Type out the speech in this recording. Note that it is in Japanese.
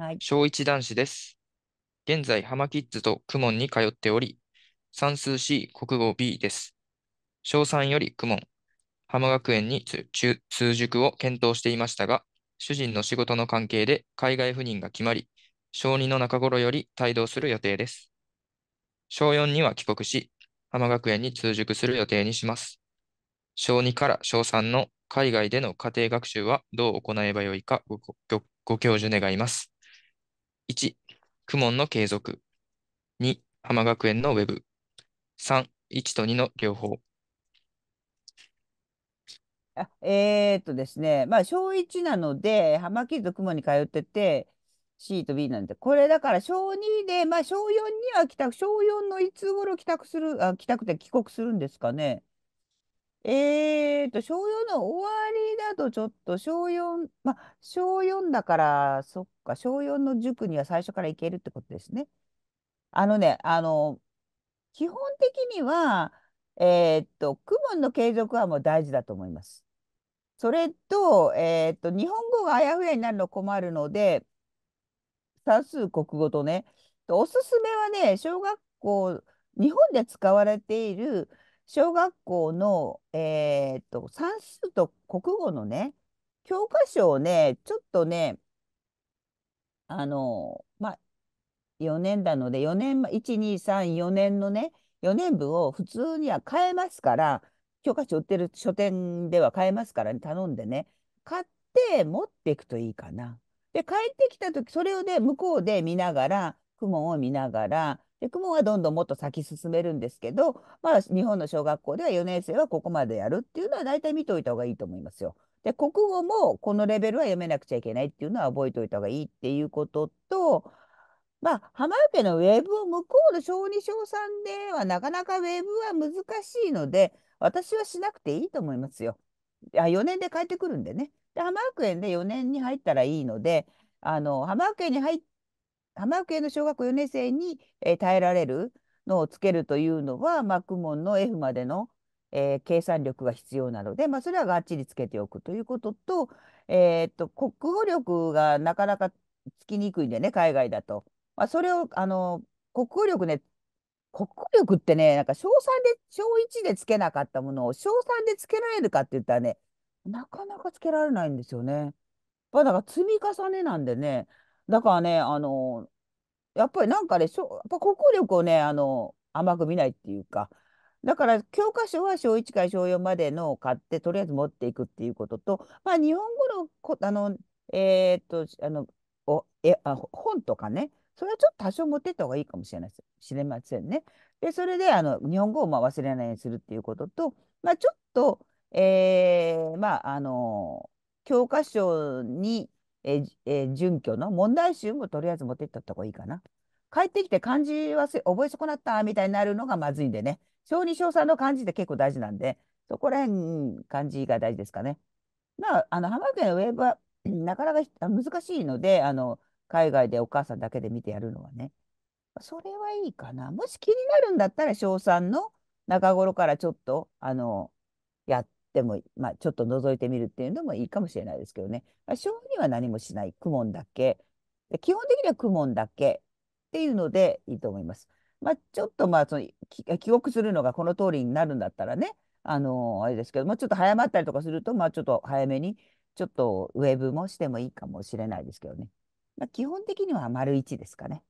はい、小1男子です。現在、ハマキッズとクモンに通っており、算数 C、国語 B です。小3よりクモン、ハマ学園に通塾を検討していましたが、主人の仕事の関係で海外赴任が決まり、小2の中頃より帯同する予定です。小4には帰国し、浜学園に通塾する予定にします。小2から小3の海外での家庭学習はどう行えばよいかごご教授願います。1、クモンの継続。2、浜学園のウェブ。3、1と2の両方。あえー、っとですね、まあ、小1なので、浜とッズ雲に通ってて、C と B なんで、これだから小2で、まあ、小4には帰宅、小4のいつ頃帰宅する、あ帰宅て帰国するんですかね。えーと、小4の終わりだとちょっと小4、まあ、小4だから、そっか、小4の塾には最初から行けるってことですね。あのね、あの、基本的には、えーっと、公文の継続はもう大事だと思います。それと、えーっと、日本語があやふやになるの困るので、算数、国語とね、とおすすめはね、小学校、日本で使われている、小学校の、えー、っと算数と国語のね教科書をねちょっとねあのまあ4年なので4年1234年のね4年分を普通には買えますから教科書売ってる書店では買えますから、ね、頼んでね買って持っていくといいかな。で帰ってきた時それをね向こうで見ながら雲を見ながらで公文はどんどんもっと先進めるんですけど、まあ、日本の小学校では4年生はここまでやるっていうのは大体見ておいた方がいいと思いますよ。で国語もこのレベルは読めなくちゃいけないっていうのは覚えておいた方がいいっていうことと、まあ、浜受のウェーブを向こうの小2小3ではなかなかウェーブは難しいので私はしなくていいと思いますよ。あ4年で帰ってくるんでね。で浜学園で4年に入ったらいいのであの浜学園に入っ浜浮の小学4年生に、えー、耐えられるのをつけるというのは、まあ、クモンの F までの、えー、計算力が必要なので、まあ、それはがっちりつけておくということと,、えー、っと国語力がなかなかつきにくいんでね海外だと。まあ、それをあの国語力ね国語力ってねなんか小3で小1でつけなかったものを小3でつけられるかって言ったらねなかなかつけられないんですよね。まあ、だから積み重ねなんでねだからね、あの、やっぱりなんかね、しょ、やっぱ国語力をね、あの、甘く見ないっていうか、だから教科書は小1から小4までのを買ってとりあえず持っていくっていうことと、まあ、日本語のこ、あの、えーっと、あの、お、え、あ、本とかね、それはちょっと多少持ってった方がいいかもしれないです。知れませんね。で、それであの日本語をまあ忘れないようにするっていうことと、まあ、ちょっと、えー、まあ、あの、教科書にえーえー、準拠の問題集もとりあえず持ってった方がいいかな。帰ってきて漢字は覚え損なったみたいになるのがまずいんでね。小2小3の漢字って結構大事なんで、そこら辺漢字が大事ですかね。まあ、あの浜口のウェーブは なかなか難しいのであの、海外でお母さんだけで見てやるのはね。それはいいかな。もし気になるんだったら、小3の中頃からちょっと、あの、やっでも、まあ、ちょっと覗いてみるっていうのもいいかもしれないですけどね。ま小には何もしない、公文だけ。基本的には公文だけっていうのでいいと思います。まあ、ちょっとまあその記憶するのがこの通りになるんだったらね、あのー、あれですけども、ちょっと早まったりとかすると、まあ、ちょっと早めに、ちょっとウェブもしてもいいかもしれないですけどね。まあ、基本的には丸1ですかね。